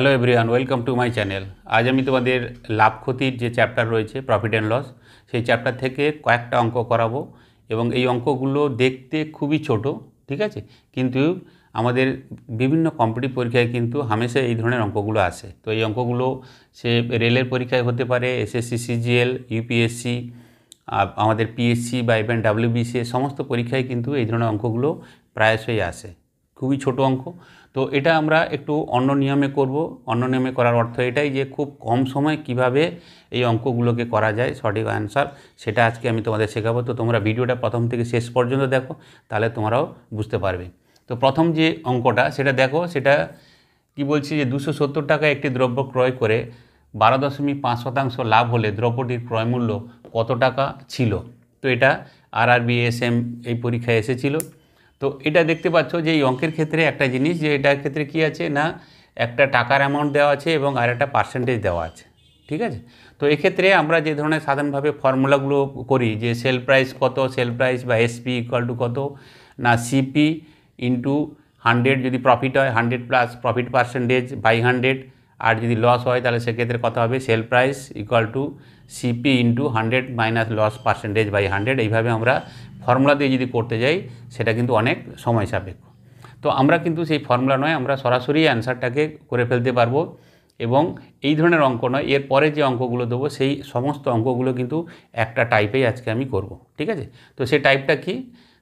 Hello everyone welcome to my channel আজ আমি তোমাদের লাভ ক্ষতির যে চ্যাপ্টার রয়েছে প্রফিট অ্যান্ড লস সেই চ্যাপ্টার থেকে কয়েকটা অঙ্ক করাবো এবং এই অঙ্কগুলো দেখতে খুবই ছোট ঠিক আছে কিন্তু আমাদের বিভিন্ন কম্পিটিভ পরীক্ষায় কিন্তু হামেশা এই ধরনের অঙ্কগুলো আসে তো এই অঙ্কগুলো সে রেলের পরীক্ষায় হতে পারে এসএসসি সিজিএল ইউপিএসসি আমাদের পিএসসি বা ইভেন ডাব্লিউবিসি সমস্ত পরীক্ষায় কিন্তু এই ধরনের অঙ্কগুলো প্রায়শই আসে খুবই ছোট অঙ্ক তো এটা আমরা একটু অন্য নিয়মে করব অন্য নিয়মে করার অর্থ এটাই যে খুব কম সময় কিভাবে এই অঙ্কগুলোকে করা যায় সঠিক অ্যান্সার সেটা আজকে আমি তোমাদের শেখাবো তো তোমরা ভিডিওটা প্রথম থেকে শেষ পর্যন্ত দেখো তাহলে তোমরাও বুঝতে পারবে তো প্রথম যে অঙ্কটা সেটা দেখো সেটা কি বলছি যে দুশো সত্তর টাকা একটি দ্রব্য ক্রয় করে বারো দশমিক পাঁচ শতাংশ লাভ হলে দ্রব্যটির ক্রয়মূল্য কত টাকা ছিল তো এটা R R B S M এই পরীক্ষায় এসেছিলো তো এটা দেখতে পাচ্ছ যে এই অঙ্কের ক্ষেত্রে একটা জিনিস যে এটার ক্ষেত্রে কি আছে না একটা টাকার অ্যামাউন্ট দেওয়া আছে এবং আর একটা পার্সেন্টেজ দেওয়া আছে ঠিক আছে তো এক্ষেত্রে আমরা যে ধরনের সাধারণভাবে ফর্মুলাগুলো করি যে সেল প্রাইস কত সেল প্রাইস বা এসপি ইকুয়াল টু কত না সিপি ইন্টু হান্ড্রেড যদি প্রফিট হয় hundred plus profit percentage by hundred আর যদি লস হয় তাহলে সেক্ষেত্রে কত হবে sell price equal to CP into hundred minus loss percentage by hundred এইভাবে আমরা ফর্মুলা দিয়ে যদি করতে যাই সেটা কিন্তু অনেক সময় সাপেক্ষ তো আমরা কিন্তু সেই ফর্মুলা নয় আমরা সরাসরি অ্যান্সারটাকে করে ফেলতে পারবো এবং এই ধরনের অঙ্ক নয় এর পরে যে অঙ্কগুলো দেবো সেই সমস্ত অঙ্কগুলো কিন্তু একটা টাইপেই আজকে আমি করব ঠিক আছে তো সেই টাইপটা কি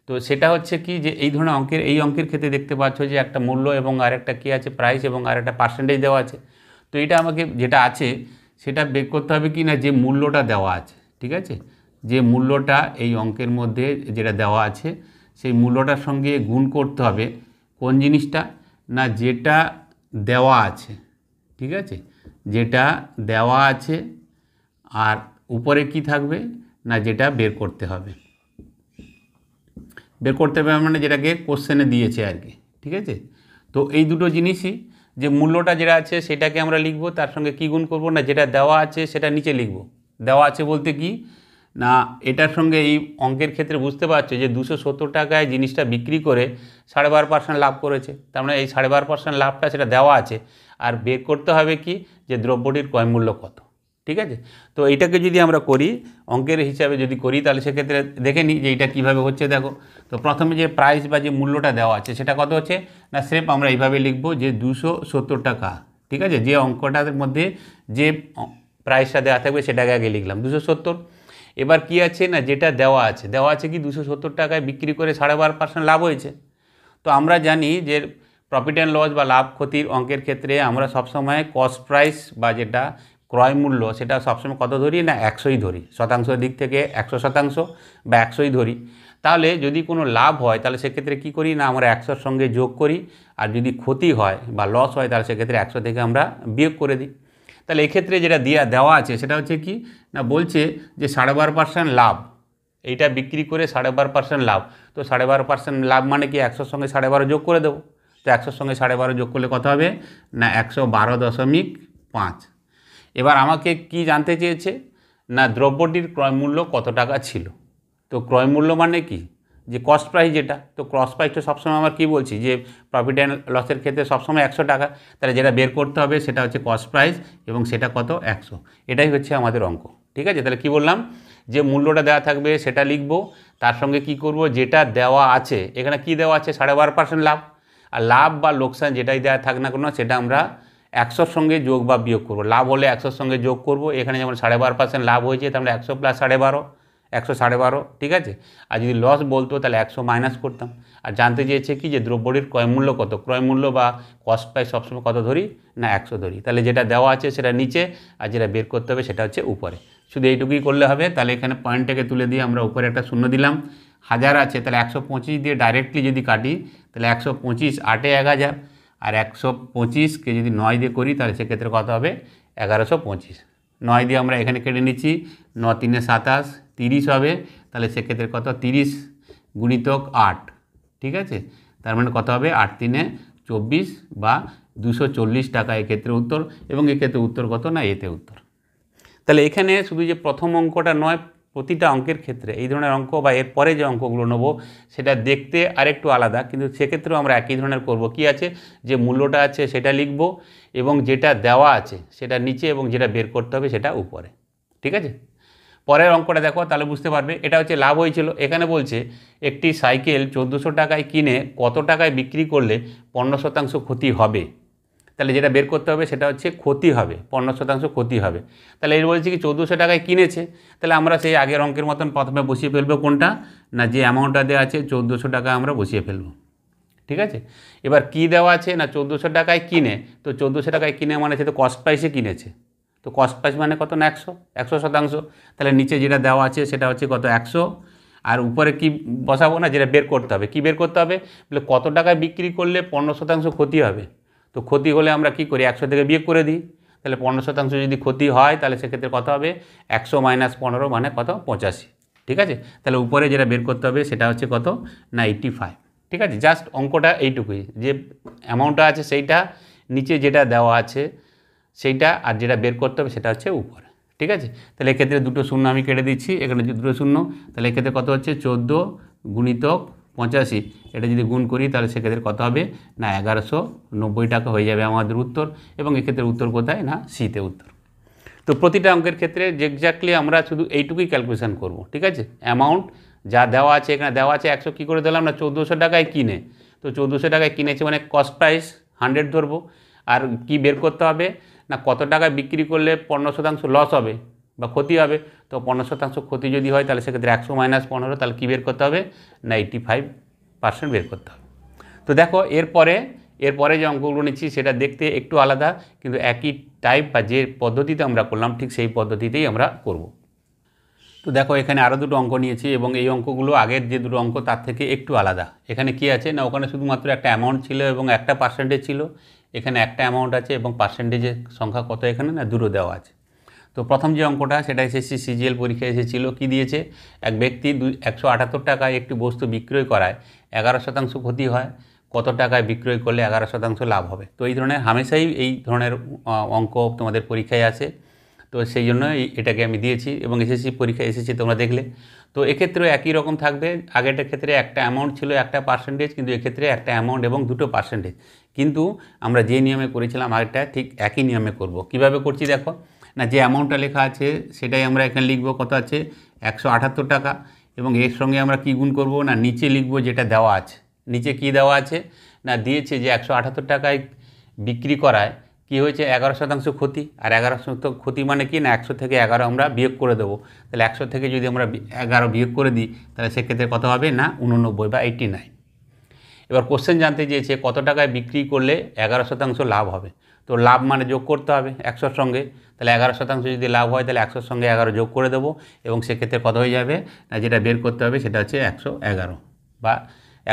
তো সেটা হচ্ছে কি যে এই ধরনের অঙ্কের এই অঙ্কের ক্ষেত্রে দেখতে পাচ্ছ যে একটা মূল্য এবং আর একটা কী আছে প্রাইস এবং আর একটা পার্সেন্টেজ দেওয়া আছে তো এটা আমাকে যেটা আছে সেটা বেক করতে হবে কি না যে মূল্যটা দেওয়া আছে ঠিক আছে যে মূল্যটা এই অঙ্কের মধ্যে যেটা দেওয়া আছে সেই মূল্যটার সঙ্গে গুণ করতে হবে কোন জিনিসটা না যেটা দেওয়া আছে ঠিক আছে যেটা দেওয়া আছে আর উপরে কি থাকবে না যেটা বের করতে হবে বের করতে হবে মানে যেটাকে কোশ্চেনে দিয়েছে আর কি ঠিক আছে তো এই দুটো জিনিসই যে মূল্যটা যেটা আছে সেটাকে আমরা লিখব তার সঙ্গে কী গুণ করব না যেটা দেওয়া আছে সেটা নিচে লিখব দেওয়া আছে বলতে কি না এটার সঙ্গে এই অঙ্কের ক্ষেত্রে বুঝতে পারছো যে দুশো সত্তর টাকায় জিনিসটা বিক্রি করে সাড়ে বারো পার্সেন্ট লাভ করেছে তার মানে এই সাড়ে বারো পার্সেন্ট লাভটা সেটা দেওয়া আছে আর বের করতে হবে কি যে দ্রব্যটির ক্রয় মূল্য কত ঠিক আছে তো এটাকে যদি আমরা করি অঙ্কের হিসাবে যদি করি তাহলে সেক্ষেত্রে দেখে নিই যে এটা কীভাবে হচ্ছে দেখো তো প্রথমে যে প্রাইস বা যে মূল্যটা দেওয়া আছে সেটা কত হচ্ছে না স্রেফ আমরা এইভাবে লিখবো যে দুশো সত্তর টাকা ঠিক আছে যে অঙ্কটার মধ্যে যে প্রাইসটা দেওয়া থাকবে সেটাকে আগে লিখলাম দুশো সত্তর এবার কি আছে না যেটা দেওয়া আছে দেওয়া আছে কি দুশো সত্তর টাকায় বিক্রি করে সাড়ে বারো পার্সেন্ট লাভ হয়েছে তো আমরা জানি যে প্রফিট অ্যান্ড লস বা লাভ ক্ষতির অঙ্কের ক্ষেত্রে আমরা সবসময় কস্ট প্রাইস বা যেটা ক্রয় মূল্য সেটা সবসময় কত ধরি না একশোই ধরি শতাংশ দিক থেকে একশো শতাংশ বা একশোই ধরি তাহলে যদি কোনো লাভ হয় তাহলে সেক্ষেত্রে কি করি না আমরা একশোর সঙ্গে যোগ করি আর যদি ক্ষতি হয় বা লস হয় তাহলে সেক্ষেত্রে একশো থেকে আমরা বিয়োগ করে দিই তাহলে এক্ষেত্রে যেটা দেওয়া দেওয়া আছে সেটা হচ্ছে কি না বলছে যে সাড়ে বারো পার্সেন্ট লাভ এইটা বিক্রি করে সাড়ে বারো পার্সেন্ট লাভ তো সাড়ে বারো পার্সেন্ট লাভ মানে কি একশোর সঙ্গে সাড়ে বারো যোগ করে দেবো তো একশোর সঙ্গে সাড়ে বারো যোগ করলে কত হবে না একশো বারো দশমিক পাঁচ এবার আমাকে কি জানতে চেয়েছে না দ্রব্যটির ক্রয়মূল্য কত টাকা ছিল তো ক্রয়মূল্য মানে কি যে কস্ট প্রাইস যেটা তো ক্রস প্রাইসটা সবসময় আমার কী বলছি যে প্রফিট অ্যান্ড লসের ক্ষেত্রে সবসময় একশো টাকা তাহলে যেটা বের করতে হবে সেটা হচ্ছে কস্ট প্রাইস এবং সেটা কত একশো এটাই হচ্ছে আমাদের অঙ্ক ঠিক আছে তাহলে কি বললাম যে মূল্যটা দেওয়া থাকবে সেটা লিখব তার সঙ্গে কি করব যেটা দেওয়া আছে এখানে কি দেওয়া আছে সাড়ে বারো পার্সেন্ট লাভ আর লাভ বা লোকসান যেটাই দেওয়া থাক না কোনো সেটা আমরা একশোর সঙ্গে যোগ বা বিয়োগ করব লাভ হলে একশোর সঙ্গে যোগ করব এখানে যেমন সাড়ে বারো পার্সেন্ট লাভ হয়েছে তাহলে একশো প্লাস সাড়ে বারো একশো সাড়ে বারো ঠিক আছে আর যদি লস বলতো তাহলে একশো মাইনাস করতাম আর জানতে চেয়েছে কি যে দ্রব্যটির ক্রয় মূল্য কত ক্রয় মূল্য বা কস্ট প্রাইস সবসময় কত ধরি না একশো ধরি তাহলে যেটা দেওয়া আছে সেটা নিচে আর যেটা বের করতে হবে সেটা হচ্ছে উপরে শুধু এইটুকুই করলে হবে তাহলে এখানে পয়েন্টটাকে তুলে দিয়ে আমরা উপরে একটা শূন্য দিলাম হাজার আছে তাহলে একশো পঁচিশ দিয়ে ডাইরেক্টলি যদি কাটি তাহলে একশো পঁচিশ আটে এক হাজার আর একশো পঁচিশকে যদি নয় দিয়ে করি তাহলে সেক্ষেত্রে কত হবে এগারোশো পঁচিশ নয় দিয়ে আমরা এখানে কেটে নিচ্ছি ন তিনে সাতাশ তিরিশ হবে তাহলে সেক্ষেত্রে কত তিরিশ গুণিতক আট ঠিক আছে তার মানে কত হবে আট তিনে চব্বিশ বা দুশো চল্লিশ টাকা এক্ষেত্রে উত্তর এবং এক্ষেত্রে উত্তর কত না এতে উত্তর তাহলে এখানে শুধু যে প্রথম অঙ্কটা নয় প্রতিটা অঙ্কের ক্ষেত্রে এই ধরনের অঙ্ক বা এর পরে যে অঙ্কগুলো নেব সেটা দেখতে আরেকটু আলাদা কিন্তু সেক্ষেত্রেও আমরা একই ধরনের করব কি আছে যে মূল্যটা আছে সেটা লিখব এবং যেটা দেওয়া আছে সেটা নিচে এবং যেটা বের করতে হবে সেটা উপরে ঠিক আছে পরের অঙ্কটা দেখো তাহলে বুঝতে পারবে এটা হচ্ছে লাভ হয়েছিল এখানে বলছে একটি সাইকেল চোদ্দোশো টাকায় কিনে কত টাকায় বিক্রি করলে পনেরো শতাংশ ক্ষতি হবে তাহলে যেটা বের করতে হবে সেটা হচ্ছে ক্ষতি হবে পনেরো শতাংশ ক্ষতি হবে তাহলে এর বলছে কি চোদ্দোশো টাকায় কিনেছে তাহলে আমরা সেই আগের অঙ্কের মতন প্রথমে বসিয়ে ফেলবো কোনটা না যে অ্যামাউন্টটা দেওয়া আছে চোদ্দোশো টাকা আমরা বসিয়ে ফেলবো ঠিক আছে এবার কি দেওয়া আছে না চোদ্দোশো টাকায় কিনে তো চোদ্দোশো টাকায় কিনে মানে সে তো কস্ট প্রাইসে কিনেছে তো কস্ট প্রাইস মানে কত না একশো একশো শতাংশ তাহলে নিচে যেটা দেওয়া আছে সেটা হচ্ছে কত একশো আর উপরে কি বসাবো না যেটা বের করতে হবে কি বের করতে হবে বলে কত টাকায় বিক্রি করলে পনেরো শতাংশ ক্ষতি হবে তো ক্ষতি হলে আমরা কি করি একশো থেকে বিয়ে করে দিই তাহলে পনেরো শতাংশ যদি ক্ষতি হয় তাহলে সেক্ষেত্রে কত হবে একশো মাইনাস পনেরো মানে কত পঁচাশি ঠিক আছে তাহলে উপরে যেটা বের করতে হবে সেটা হচ্ছে কত না এইটি ফাইভ ঠিক আছে জাস্ট অঙ্কটা এইটুকুই যে অ্যামাউন্টটা আছে সেইটা নিচে যেটা দেওয়া আছে সেইটা আর যেটা বের করতে হবে সেটা হচ্ছে উপর ঠিক আছে তাহলে এক্ষেত্রে দুটো শূন্য আমি কেটে দিচ্ছি এখানে দুটো শূন্য তাহলে এক্ষেত্রে কত হচ্ছে চোদ্দো গুণিতক পঁচাশি এটা যদি গুণ করি তাহলে সেক্ষেত্রে কত হবে না এগারোশো নব্বই টাকা হয়ে যাবে আমাদের উত্তর এবং এক্ষেত্রে উত্তর কোথায় না শীতে উত্তর তো প্রতিটা অঙ্কের ক্ষেত্রে এক্স্যাক্টলি আমরা শুধু এইটুকুই ক্যালকুলেশন করব ঠিক আছে অ্যামাউন্ট যা দেওয়া আছে এখানে দেওয়া আছে একশো কী করে দিলাম না চোদ্দোশো টাকায় কিনে তো চৌদ্দোশো টাকায় কিনেছে মানে কস্ট প্রাইস হান্ড্রেড ধরবো আর কি বের করতে হবে না কত টাকা বিক্রি করলে পনেরো শতাংশ লস হবে বা ক্ষতি হবে তো পনেরো শতাংশ ক্ষতি যদি হয় তাহলে সেক্ষেত্রে একশো মাইনাস পনেরো তাহলে কী বের করতে হবে না এইটি ফাইভ পার্সেন্ট বের করতে হবে তো দেখো এরপরে এরপরে যে অঙ্কগুলো নিচ্ছি সেটা দেখতে একটু আলাদা কিন্তু একই টাইপ বা যে পদ্ধতিতে আমরা করলাম ঠিক সেই পদ্ধতিতেই আমরা করব তো দেখো এখানে আরও দুটো অঙ্ক নিয়েছি এবং এই অঙ্কগুলো আগের যে দুটো অঙ্ক তার থেকে একটু আলাদা এখানে কি আছে না ওখানে শুধুমাত্র একটা অ্যামাউন্ট ছিল এবং একটা পার্সেন্টেজ ছিল এখানে একটা অ্যামাউন্ট আছে এবং পার্সেন্টেজের সংখ্যা কত এখানে না দুটো দেওয়া আছে তো প্রথম যে অঙ্কটা সেটা এসএসসি সিজিএল পরীক্ষায় এসেছিল কি দিয়েছে এক ব্যক্তি দুই একশো আটাত্তর টাকায় একটি বস্তু বিক্রয় করায় এগারো শতাংশ ক্ষতি হয় কত টাকায় বিক্রয় করলে এগারো শতাংশ লাভ হবে তো এই ধরনের হামেশাই এই ধরনের অঙ্ক তোমাদের পরীক্ষায় আসে তো সেই জন্য এটাকে আমি দিয়েছি এবং এসএসসি পরীক্ষা এসেছি তোমরা দেখলে তো এক্ষেত্রেও একই রকম থাকবে আগেরটার ক্ষেত্রে একটা অ্যামাউন্ট ছিল একটা পার্সেন্টেজ কিন্তু এক্ষেত্রে একটা অ্যামাউন্ট এবং দুটো পার্সেন্টেজ কিন্তু আমরা যে নিয়মে করেছিলাম আগেরটা ঠিক একই নিয়মে করব কিভাবে করছি দেখো না যে অ্যামাউন্টটা লেখা আছে সেটাই আমরা এখানে লিখবো কত আছে একশো আটাত্তর টাকা এবং এর সঙ্গে আমরা কী গুণ করব না নিচে লিখবো যেটা দেওয়া আছে নিচে কি দেওয়া আছে না দিয়েছে যে একশো আটাত্তর টাকায় বিক্রি করায় কি হয়েছে এগারো শতাংশ ক্ষতি আর এগারো শতাংশ ক্ষতি মানে কি না একশো থেকে এগারো আমরা বিয়োগ করে দেবো তাহলে একশো থেকে যদি আমরা এগারো বিয়োগ করে দিই তাহলে সেক্ষেত্রে কত হবে না উননব্বই বা এইটটি নাইন এবার কোশ্চেন জানতে চেয়েছে কত টাকায় বিক্রি করলে এগারো শতাংশ লাভ হবে তো লাভ মানে যোগ করতে হবে একশোর সঙ্গে তাহলে এগারো শতাংশ যদি লাভ হয় তাহলে একশোর সঙ্গে এগারো যোগ করে দেবো এবং সেক্ষেত্রে কত হয়ে যাবে না যেটা বের করতে হবে সেটা হচ্ছে একশো এগারো বা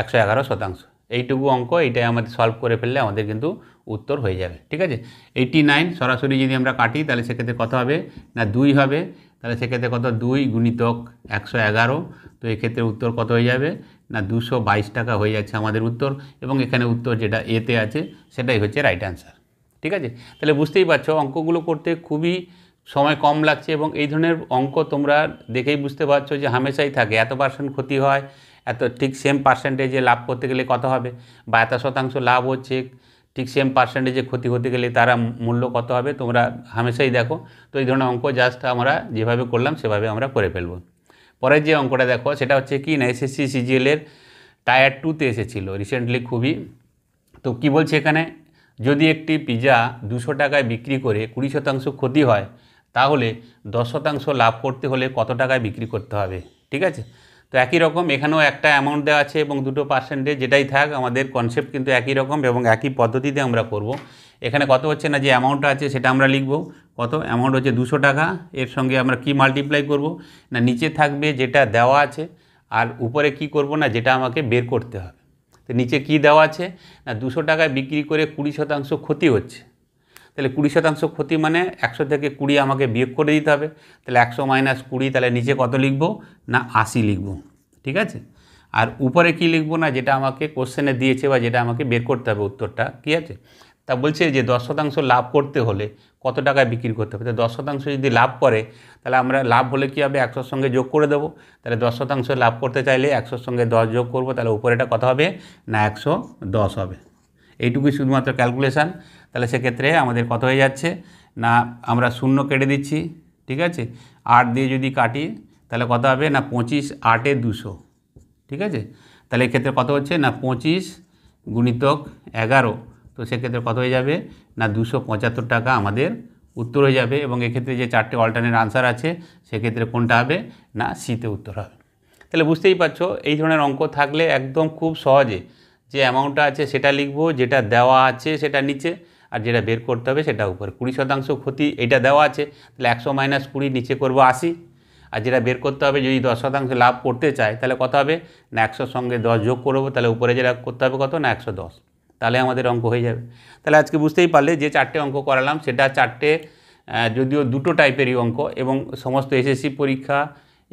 একশো এগারো শতাংশ এইটুকু অঙ্ক এইটাই আমাদের সলভ করে ফেললে আমাদের কিন্তু উত্তর হয়ে যাবে ঠিক আছে এইটি নাইন সরাসরি যদি আমরা কাটি তাহলে সেক্ষেত্রে কত হবে না দুই হবে তাহলে সেক্ষেত্রে কত দুই গুণিতক একশো এগারো তো এক্ষেত্রে উত্তর কত হয়ে যাবে না দুশো বাইশ টাকা হয়ে যাচ্ছে আমাদের উত্তর এবং এখানে উত্তর যেটা এতে আছে সেটাই হচ্ছে রাইট অ্যান্সার ঠিক আছে তাহলে বুঝতেই পারছো অঙ্কগুলো করতে খুবই সময় কম লাগছে এবং এই ধরনের অঙ্ক তোমরা দেখেই বুঝতে পারছো যে হামেশাই থাকে এত পার্সেন্ট ক্ষতি হয় এত ঠিক সেম পার্সেন্টেজে লাভ করতে গেলে কত হবে বা এত শতাংশ লাভ হচ্ছে ঠিক সেম পার্সেন্টেজে ক্ষতি হতে গেলে তারা মূল্য কত হবে তোমরা হামেশাই দেখো তো এই ধরনের অঙ্ক জাস্ট আমরা যেভাবে করলাম সেভাবে আমরা করে ফেলব পরের যে অঙ্কটা দেখো সেটা হচ্ছে কি না এসএসসি সিজিএলের টায়ার টুতে এসেছিলো রিসেন্টলি খুবই তো কি বলছে এখানে যদি একটি পিজা দুশো টাকায় বিক্রি করে কুড়ি শতাংশ ক্ষতি হয় তাহলে দশ শতাংশ লাভ করতে হলে কত টাকায় বিক্রি করতে হবে ঠিক আছে তো একই রকম এখানেও একটা অ্যামাউন্ট দেওয়া আছে এবং দুটো পার্সেন্টেজ যেটাই থাক আমাদের কনসেপ্ট কিন্তু একই রকম এবং একই পদ্ধতিতে আমরা করব। এখানে কত হচ্ছে না যে অ্যামাউন্টটা আছে সেটা আমরা লিখব কত অ্যামাউন্ট হচ্ছে দুশো টাকা এর সঙ্গে আমরা কি মাল্টিপ্লাই করব না নিচে থাকবে যেটা দেওয়া আছে আর উপরে কি করব না যেটা আমাকে বের করতে হবে তো নিচে কি দেওয়া আছে না দুশো টাকায় বিক্রি করে কুড়ি শতাংশ ক্ষতি হচ্ছে তাহলে কুড়ি শতাংশ ক্ষতি মানে একশো থেকে কুড়ি আমাকে বিয়োগ করে দিতে হবে তাহলে একশো মাইনাস কুড়ি তাহলে নিচে কত লিখব না আশি লিখব ঠিক আছে আর উপরে কি লিখব না যেটা আমাকে কোশ্চেনে দিয়েছে বা যেটা আমাকে বের করতে হবে উত্তরটা কি আছে তা বলছে যে দশ শতাংশ লাভ করতে হলে কত টাকায় বিক্রি করতে হবে তো দশ শতাংশ যদি লাভ করে তাহলে আমরা লাভ হলে কী হবে একশোর সঙ্গে যোগ করে দেবো তাহলে দশ শতাংশ লাভ করতে চাইলে একশোর সঙ্গে দশ যোগ করবো তাহলে উপরেটা কত হবে না একশো দশ হবে এইটুকুই শুধুমাত্র ক্যালকুলেশান তাহলে সেক্ষেত্রে আমাদের কত হয়ে যাচ্ছে না আমরা শূন্য কেটে দিচ্ছি ঠিক আছে আট দিয়ে যদি কাটি তাহলে কত হবে না পঁচিশ আটে দুশো ঠিক আছে তাহলে এক্ষেত্রে কত হচ্ছে না পঁচিশ গুণিতক এগারো তো সেক্ষেত্রে কত হয়ে যাবে না দুশো পঁচাত্তর টাকা আমাদের উত্তর হয়ে যাবে এবং এক্ষেত্রে যে চারটে অল্টারনেট আনসার আছে সেক্ষেত্রে কোনটা হবে না সিতে উত্তর হবে তাহলে বুঝতেই পারছো এই ধরনের অঙ্ক থাকলে একদম খুব সহজে যে অ্যামাউন্টটা আছে সেটা লিখবো যেটা দেওয়া আছে সেটা নিচে আর যেটা বের করতে হবে সেটা উপরে কুড়ি শতাংশ ক্ষতি এটা দেওয়া আছে তাহলে একশো মাইনাস কুড়ি নিচে করবো আশি আর যেটা বের করতে হবে যদি দশ শতাংশ লাভ করতে চায় তাহলে কত হবে না একশোর সঙ্গে দশ যোগ করবো তাহলে উপরে যেটা করতে হবে কত না একশো দশ তাহলে আমাদের অঙ্ক হয়ে যাবে তাহলে আজকে বুঝতেই পারলে যে চারটে অঙ্ক করালাম সেটা চারটে যদিও দুটো টাইপেরই অঙ্ক এবং সমস্ত এসএসসি পরীক্ষা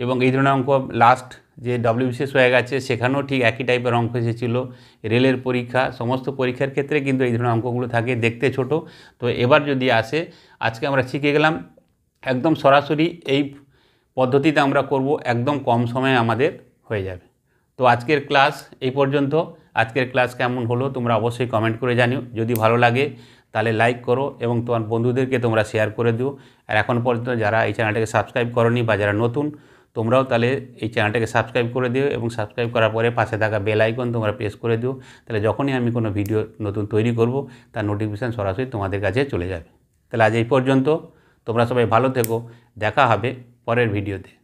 এবং এই ধরনের অঙ্ক লাস্ট যে ডব্লিউবিসিএস হয়ে গেছে সেখানেও ঠিক একই টাইপের অঙ্ক এসেছিল রেলের পরীক্ষা সমস্ত পরীক্ষার ক্ষেত্রে কিন্তু এই ধরনের অঙ্কগুলো থাকে দেখতে ছোট তো এবার যদি আসে আজকে আমরা শিখে গেলাম একদম সরাসরি এই পদ্ধতিতে আমরা করব একদম কম সময়ে আমাদের হয়ে যাবে তো আজকের ক্লাস এই পর্যন্ত আজকের ক্লাস কেমন হলো তোমরা অবশ্যই কমেন্ট করে জানিও যদি ভালো লাগে তাহলে লাইক করো এবং তোমার বন্ধুদেরকে তোমরা শেয়ার করে দিও আর এখন পর্যন্ত যারা এই চ্যানেলটাকে সাবস্ক্রাইব করনি বা যারা নতুন তোমরাও তাহলে এই চ্যানেলটাকে সাবস্ক্রাইব করে দিও এবং সাবস্ক্রাইব করার পরে পাশে থাকা বেল আইকন তোমরা প্রেস করে দিও তাহলে যখনই আমি কোনো ভিডিও নতুন তৈরি করব তার নোটিফিকেশান সরাসরি তোমাদের কাছে চলে যাবে তাহলে আজ এই পর্যন্ত তোমরা সবাই ভালো থেকো দেখা হবে পরের ভিডিওতে